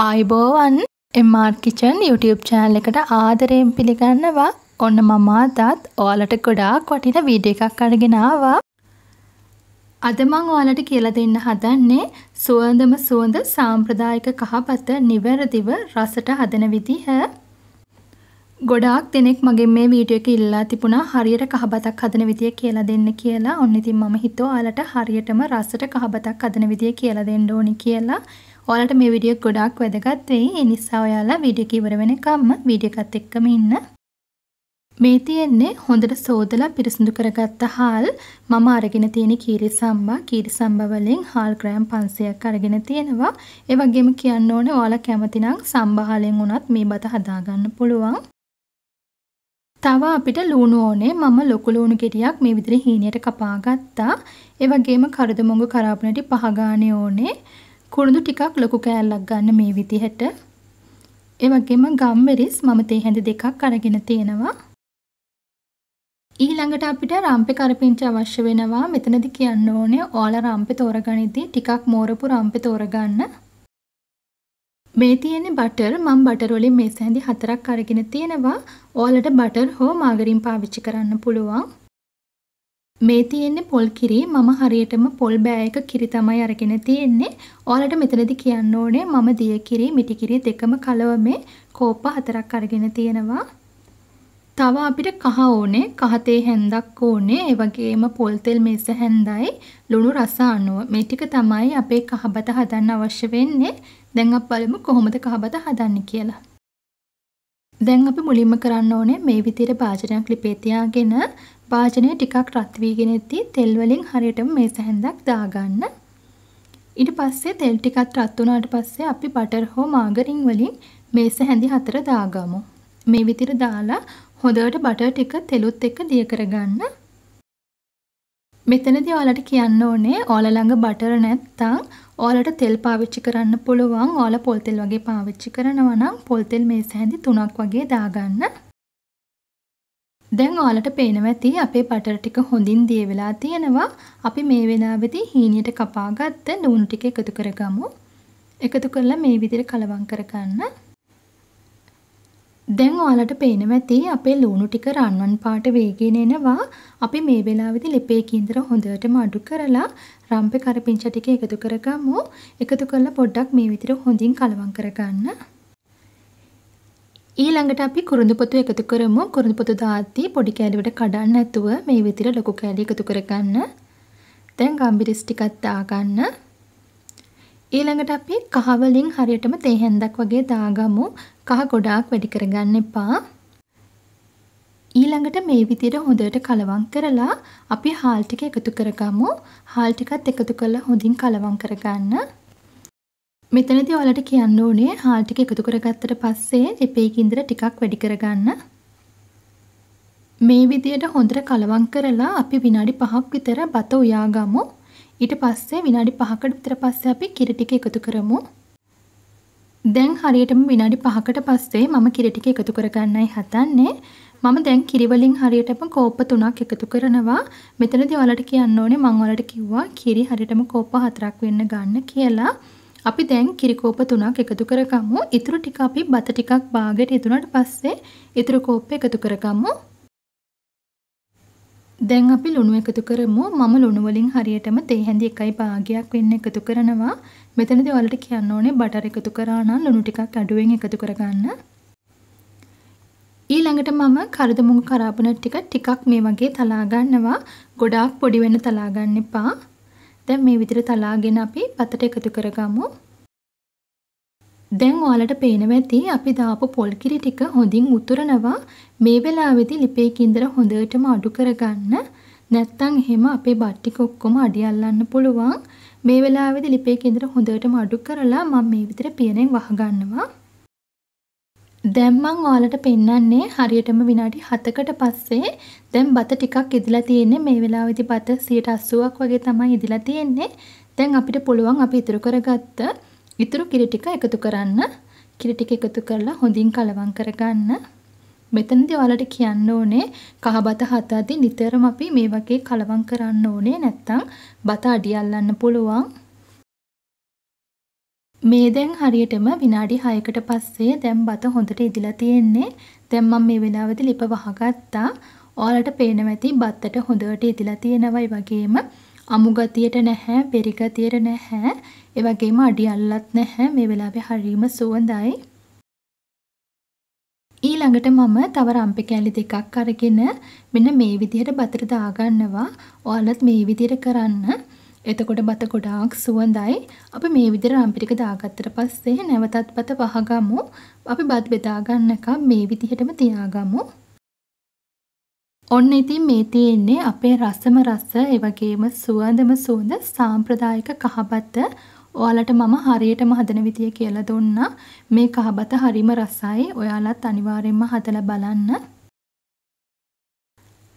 ආයිබෝවන් එම්මාර් kitchen YouTube චෑනල් එකට ආදරයෙන් පිළිගන්නවා ඔන්න මම අදත් ඔයාලට ගොඩාක් වටින වීඩියෝ එකක් අරගෙන ආවා. අද මම ඔයාලට කියලා දෙන්න හදන්නේ සුවඳම සුවඳ සාම්ප්‍රදායික කහපත නිවැරදිව රසට හදන විදිහ. ගොඩාක් දෙනෙක් මගෙන් මේ වීඩියෝ එක ඉල්ලා තිබුණා හරියට කහබතක් හදන විදිය කියලා දෙන්න කියලා. ඔන්න ඉතින් මම හිතුවා ඔයාලට හරියටම රසට කහබතක් හදන විදිය කියලා දෙන්න ඕනි කියලා. ඔයාලට මේ වීඩියෝ ගොඩාක් වැදගත් වෙයි. ඒ නිසා ඔයාලා වීඩියෝ කීවර වෙනකම්ම වීඩියෝ එකත් එක්කම ඉන්න. මේ තියෙන්නේ හොඳට සෝදලා පිරිසිදු කරගත්ත හාල්. මම අරගෙන තියෙන කීරිසම්බා. කීරිසම්බා වලින් හාල් ග්‍රෑම් 500ක් අරගෙන තියෙනවා. ඒ වගේම කියන්න ඕනේ ඔයාලා කැමති නම් සම්බා හාලෙන් උනත් මේ බත හදාගන්න පුළුවන්. තව අපිට ලුණු ඕනේ මම ලොකු ලුණු ගෙඩියක් මේ විදිහට හීනියට කපා ගත්තා. ඒ වගේම කරදමුංගු කරාපුනටි පහ ගානේ ඕනේ. කුරුඳු ටිකක් ලොකු කෑල්ලක් ගන්න මේ විදිහට. ඒ වගේම ගම්මෙරිස් මම තේ හැඳි දෙකක් අරගෙන තියෙනවා. ඊළඟට අපිට රම්පෙ කරපිංච අවශ්‍ය වෙනවා. මෙතනදි කියන්න ඕනේ ඔයාලා රම්පෙ තෝරගනිද්දී ටිකක් මෝරපු රම්පෙ තෝරගන්න. මේ තියෙන බටර් මම බටර් වලින් මේ සැඳි හතරක් අරගෙන තියෙනවා. ඔයාලට බටර් හෝ මාගරින් පාවිච්චි කරන්න පුළුවන්. මේ තියෙන්නේ පොල් කිරි මම හරියටම පොල් බෑයක කිරි තමයි අරගෙන තියෙන්නේ. ඔයාලට මෙතනදි කියන්න ඕනේ මම දිය කිරි මිටි කිරි දෙකම කලවමේ කෝප හතරක් අරගෙන තියෙනවා. තව අපිට කහ ඕනේ, කහ තේ හැන්දක් ඕනේ, ඒ වගේම පොල් තෙල් මේස හැන්දයි, ලුණු රස 90. මේ ටික තමයි අපේ කහබත හදන්න අවශ්‍ය වෙන්නේ. දැන් අපි බලමු කොහොමද කහබත හදන්නේ කියලා. දැන් අපි මුලින්ම කරන්න ඕනේ මේ විදිහට භාජනයක් ලිපේ තියාගෙන භාජනය ටිකක් රත් වීගෙන ඉද්දී තෙල් වලින් හරියටම මේ සැහැන්දක් දාගන්න. ඊට පස්සේ තෙල් ටිකක් රත් වුණාට පස්සේ අපි බටර් හෝ මාගරින් වලින් මේ සැහැඳි හතර දාගමු. මේ විදිහට දාලා හොඳට බටර් ටික තෙලුත් එක්ක දිය කරගන්න. මෙතනදී ඔයාලට කියන්න ඕනේ ඔයාලා ළඟ බටර් නැත්නම් ඔයාලට තෙල් පාවිච්චි කරන්න පුළුවන්. ඔයාලා පොල් තෙල් වගේ පාවිච්චි කරනවා නම් පොල් තෙල් මේ සැහැඳි තුනක් වගේ දාගන්න. දැන් ඔයාලට පේනවා ඇති අපේ බටර් ටික හොඳින් දිය වෙලා තියෙනවා. අපි මේ වෙලාවේදී හීනියට කපාගත්ත ලුණු ටික එකතු කරගමු. එකතු කරලා මේ විදිහට කලවම් කරගන්න. දැන් ඔයාලට පේනවා ඇති අපේ ලුණු ටික රන්වන් පාට වේගෙන එනවා. අපි මේ වෙලාවේදී ලිපේ කීඳර හොඳටම අඩු කරලා රම්පේ කරපිංච ටික එකතු කරගමු. එකතු කරලා පොඩ්ඩක් මේ විදිහට හොඳින් කලවම් කරගන්න. ඊළඟට අපි කුරුඳු පොතු එකතු කරමු. කුරුඳු පොතු දාද්දී පොඩි කෑලිවලට කඩන්න නැතුව මේ විදිහට ලොකු කෑලි එකතු කරගන්න. දැන් ගම්බිරිස් ටිකක් දාගන්න. ඊළඟට අපි කහ වලින් හරියටම තේ හැන්දක් වගේ දාගමු. කහ ගොඩාක් වැඩි කරගන්න එපා. ඊළඟට මේ විදිහට හොඳට කලවම් කරලා අපි හාල් ටික එකතු කරගමු. හාල් ටිකත් එකතු කරලා හොඳින් කලවම් කරගන්න. මෙතනදී ඔයාලට කියන්න ඕනේ හාල් ටික එකතු කරගත්තට පස්සේ රිපේ කිඳර ටිකක් වැඩි කරගන්න. මේ විදියට හොඳට කලවම් කරලා අපි විනාඩි 5ක් විතර බත උයාගමු. ඊට පස්සේ විනාඩි 5කට විතර පස්සේ අපි කිරි ටික එකතු කරමු. දැන් හරියටම විනාඩි 5කට පස්සේ මම කිරි ටික එකතු කරගන්නයි හදන්නේ. මම දැන් කිරි වලින් හරියටම කෝප 3ක් එකතු කරනවා. මෙතනදී ඔයාලට කියන්න ඕනේ මම ඔයාලට කිව්වා කිරි හරියටම කෝප 4ක් වෙන්න ගන්න කියලා. අපි දැන් කිරි කෝප තුනක් එකතු කරගමු. ඉතුරු ටික අපි බත ටිකක් බාගෙට යදුනට පස්සේ ඉතුරු කෝප්ප එකතු කරගමු. දැන් අපි ලුණු එකතු කරමු. මම ලුණු වලින් හරියටම තේ හැඳි එකයි භාගයක් වෙන්න එකතු කරනවා. මෙතනදී ඔයාලට කියන්න ඕනේ බටර් එකතු කරා නම් ලුණු ටිකක් අඩුවෙන් එකතු කරගන්න. ඊළඟට මම කරදමුගු කරාබනට් ටික ටිකක් මේ වගේ තලා ගන්නවා. ගොඩාක් පොඩි වෙන්න තලා ගන්න එපා. දැන් මේ විදිහට තලාගෙන අපි පතට එකතු කරගමු. දැන් ඔයාලට පේනවා ඇති අපි දාපු පොල් කිරි ටික හොඳින් උතුරනවා මේ වෙලාවේදී ලිපේකින්දර හොඳටම අඩු කරගන්න නැත්තම් එහෙම අපේ බට්ටික ඔක්කොම අඩි අල්ලන්න පුළුවන් මේ වෙලාවේදී ලිපේකින්දර හොඳටම අඩු කරලා මම මේ විදිහට පියනෙන් වහගන්නවා දැන් මම ඔයාලට පෙන්නන්නේ හරියටම විනාඩි 7කට පස්සේ දැන් බත ටිකක් ඉදලා තියෙන්නේ මේ වෙලාවේදී බත 80ක් වගේ තමයි ඉදලා තියෙන්නේ. දැන් අපිට පුළුවන් අපි ඉතුරු කරගත්ත ඉතුරු කිරි ටික එකතු කරන්න. කිරි ටික එකතු කරලා හොඳින් කලවම් කරගන්න. මෙතනදී ඔයාලට කියන්න ඕනේ කහ බත හතදී නිතරම අපි මේ වගේ කලවම් කරන්න ඕනේ නැත්තම් බත අඩිය අල්ලන්න පුළුවන්. මේ දැන් හරියටම විනාඩි 6කට පස්සේ දැන් බත හොඳට ඉදිලා තියෙන්නේ. දැන් මම මේ වෙලාවේදී ලිප වහගත්තා. ඔයාලට පේනවා ඇති බත්තට හොඳට ඉදිලා තියෙනවයි වගේම අමු ගතියට නැහැ, පෙරි ගතියට නැහැ. ඒ වගේම අඩි අල්ලත් නැහැ. මේ වෙලාවේ හරීම සුවඳයි. ඊළඟට මම තව රම්පෙ කෑලි දෙකක් අරගෙන මෙන්න මේ විදිහට බතට දාගන්නවා. ඔයාලත් මේ විදිහට කරන්න. එතකොට බත ගොඩාක් සුවඳයි. අපි මේ විදිහට රම්පිටික දාගත්තට පස්සේ නැවතත් බත වහගමු. අපි බත් බෙදා ගන්නකම් මේ විදිහටම තියාගමු. ඔන්න ඉතින් මේ තියෙන්නේ අපේ රසම රස, ඒ වගේම සුවඳම සුවඳ සාම්ප්‍රදායික කහබත. ඔයාලට මම හරියටම හදන විදිය කියලා දුන්නා. මේ කහබත හරිම රසයි. ඔයාලත් අනිවාර්යයෙන්ම හදලා බලන්න.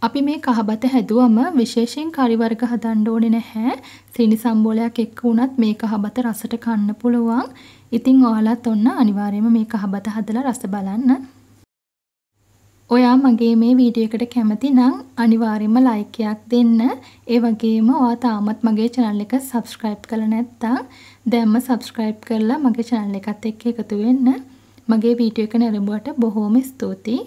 අපි මේ කහබත හැදුවම විශේෂයෙන් කරි වර්ග හදන්න ඕනේ නැහැ. සීනි සම්බෝලයක් එක්ක වුණත් මේ කහබත රසට කන්න පුළුවන්. ඉතින් ඔයාලත් ඔන්න අනිවාර්යයෙන්ම මේ කහබත හදලා රස බලන්න. ඔයා මගේ මේ වීඩියෝ එකට කැමති නම් අනිවාර්යයෙන්ම ලයික් එකක් දෙන්න. ඒ වගේම ඔයා තාමත් මගේ channel එක subscribe කරලා නැත්නම් දැන්ම subscribe කරලා මගේ channel එකත් එක්ක එකතු වෙන්න. මගේ වීඩියෝ එක නැරඹුවට බොහොම ස්තුතියි.